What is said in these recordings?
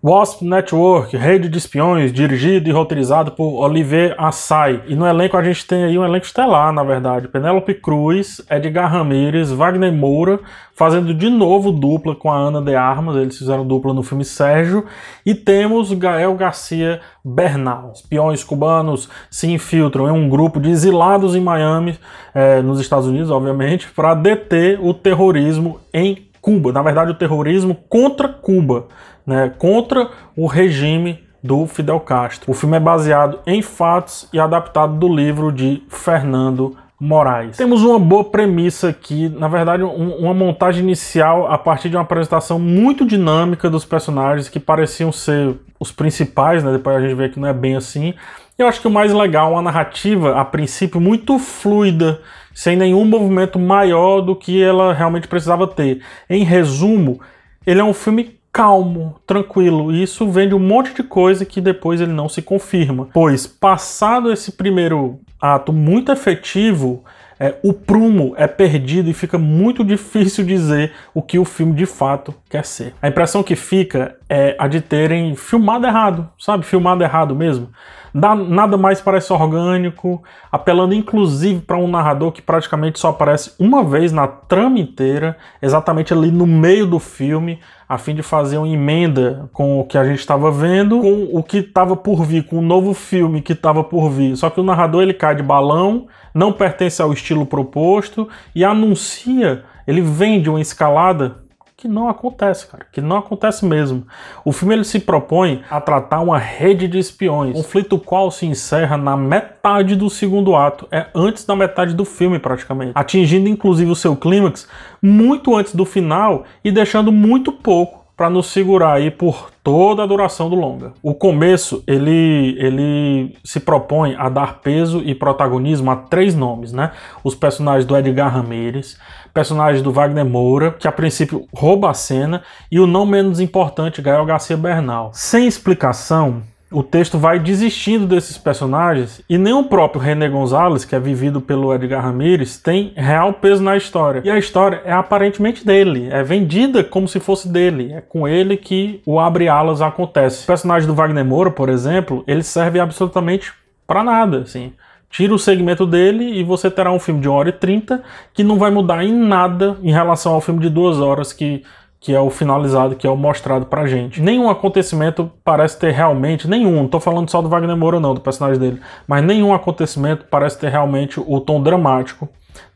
Wasp Network, Rede de Espiões, dirigido e roteirizado por Olivier Assay. E no elenco a gente tem aí um elenco estelar, na verdade. Penélope Cruz, Edgar Ramírez, Wagner Moura, fazendo de novo dupla com a Ana de Armas, eles fizeram dupla no filme Sérgio. E temos Gael Garcia Bernal. Espiões cubanos se infiltram em um grupo de exilados em Miami, eh, nos Estados Unidos, obviamente, para deter o terrorismo em Cuba, na verdade o terrorismo contra Cuba, né, contra o regime do Fidel Castro. O filme é baseado em fatos e adaptado do livro de Fernando Moraes. Temos uma boa premissa aqui, na verdade, um, uma montagem inicial a partir de uma apresentação muito dinâmica dos personagens que pareciam ser os principais, né? Depois a gente vê que não é bem assim. Eu acho que o mais legal é uma narrativa, a princípio, muito fluida, sem nenhum movimento maior do que ela realmente precisava ter. Em resumo, ele é um filme calmo, tranquilo, e isso vende um monte de coisa que depois ele não se confirma. Pois, passado esse primeiro ato muito efetivo, é, o prumo é perdido e fica muito difícil dizer o que o filme de fato quer ser. A impressão que fica é a de terem filmado errado, sabe? Filmado errado mesmo. Dá, nada mais parece orgânico, apelando inclusive para um narrador que praticamente só aparece uma vez na trama inteira, exatamente ali no meio do filme, a fim de fazer uma emenda com o que a gente estava vendo, com o que estava por vir, com o novo filme que estava por vir. Só que o narrador ele cai de balão, não pertence ao estilo proposto e anuncia, ele vende uma escalada que não acontece, cara, que não acontece mesmo. O filme ele se propõe a tratar uma rede de espiões, conflito qual se encerra na metade do segundo ato, é antes da metade do filme praticamente, atingindo inclusive o seu clímax muito antes do final e deixando muito pouco para nos segurar aí por toda a duração do longa. O começo ele, ele se propõe a dar peso e protagonismo a três nomes, né? Os personagens do Edgar Ramirez, personagem do Wagner Moura, que a princípio rouba a cena, e o não menos importante Gael Garcia Bernal. Sem explicação, o texto vai desistindo desses personagens e nem o próprio René Gonzalez, que é vivido pelo Edgar Ramírez, tem real peso na história. E a história é aparentemente dele, é vendida como se fosse dele, é com ele que o abre alas acontece. O personagem do Wagner Moura, por exemplo, ele serve absolutamente para nada, assim. Tira o segmento dele e você terá um filme de 1 hora e 30 que não vai mudar em nada em relação ao filme de 2 horas que que é o finalizado, que é o mostrado pra gente. Nenhum acontecimento parece ter realmente, nenhum, não tô falando só do Wagner Moura não, do personagem dele, mas nenhum acontecimento parece ter realmente o tom dramático,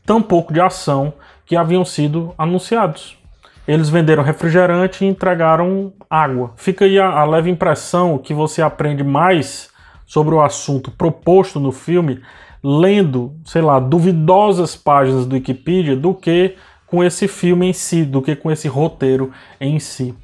tampouco de ação que haviam sido anunciados. Eles venderam refrigerante e entregaram água. Fica aí a, a leve impressão que você aprende mais sobre o assunto proposto no filme lendo, sei lá, duvidosas páginas do Wikipedia do que com esse filme em si, do que com esse roteiro em si.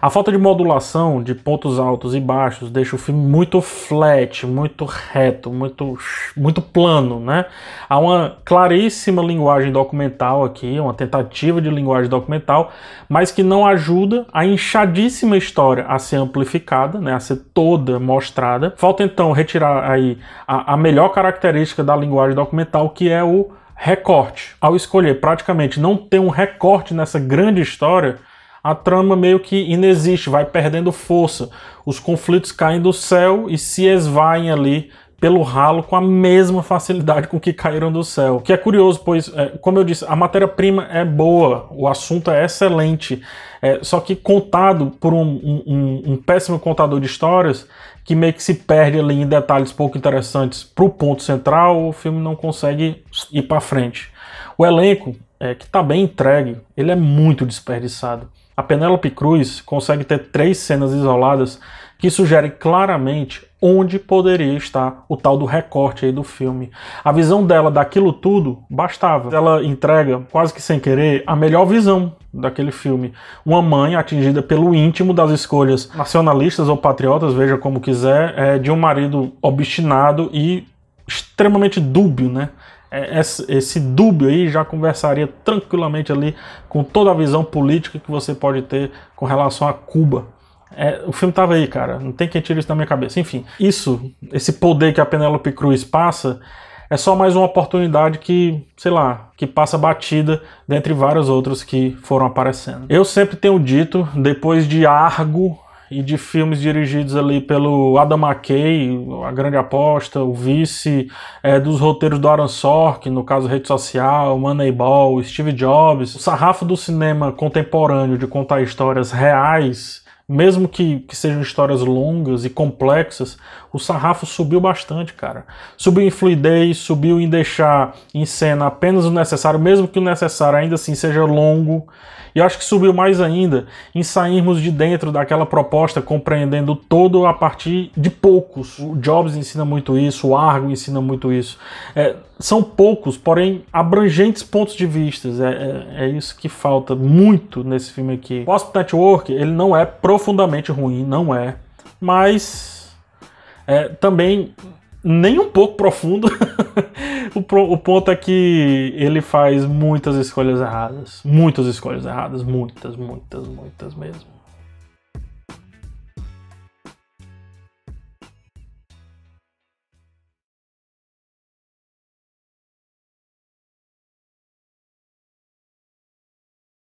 A falta de modulação de pontos altos e baixos deixa o filme muito flat, muito reto, muito, muito plano, né? Há uma claríssima linguagem documental aqui, uma tentativa de linguagem documental, mas que não ajuda a inchadíssima história a ser amplificada, né? A ser toda mostrada. Falta então retirar aí a, a melhor característica da linguagem documental, que é o recorte. Ao escolher praticamente não ter um recorte nessa grande história, a trama meio que inexiste, vai perdendo força. Os conflitos caem do céu e se esvaem ali pelo ralo com a mesma facilidade com que caíram do céu. O que é curioso, pois, é, como eu disse, a matéria-prima é boa, o assunto é excelente, é, só que contado por um, um, um péssimo contador de histórias, que meio que se perde ali em detalhes pouco interessantes para o ponto central, o filme não consegue ir para frente. O elenco, é, que está bem entregue, ele é muito desperdiçado. A Penélope Cruz consegue ter três cenas isoladas que sugere claramente onde poderia estar o tal do recorte aí do filme. A visão dela daquilo tudo bastava. Ela entrega, quase que sem querer, a melhor visão daquele filme. Uma mãe atingida pelo íntimo das escolhas nacionalistas ou patriotas, veja como quiser, é, de um marido obstinado e extremamente dúbio, né? É, esse dúbio aí já conversaria tranquilamente ali com toda a visão política que você pode ter com relação a Cuba. É, o filme tava aí, cara. Não tem quem tire isso da minha cabeça. Enfim, isso, esse poder que a Penélope Cruz passa, é só mais uma oportunidade que, sei lá, que passa batida dentre várias outras que foram aparecendo. Eu sempre tenho dito, depois de Argo e de filmes dirigidos ali pelo Adam McKay, A Grande Aposta, O Vice, é, dos roteiros do Aaron Sorkin, no caso Rede Social, Moneyball, Steve Jobs, o sarrafo do cinema contemporâneo de contar histórias reais mesmo que, que, sejam histórias longas e complexas, o sarrafo subiu bastante, cara. Subiu em fluidez, subiu em deixar em cena apenas o necessário, mesmo que o necessário ainda assim seja longo. E acho que subiu mais ainda em sairmos de dentro daquela proposta, compreendendo todo a partir de poucos. O Jobs ensina muito isso, o Argo ensina muito isso. É, são poucos, porém abrangentes pontos de vista. É, é, é, isso que falta muito nesse filme aqui. O Wasp Network, ele não é profundamente ruim, não é. Mas é, também nem um pouco profundo. o, pro, o ponto é que ele faz muitas escolhas erradas. Muitas escolhas erradas. Muitas, muitas, muitas mesmo.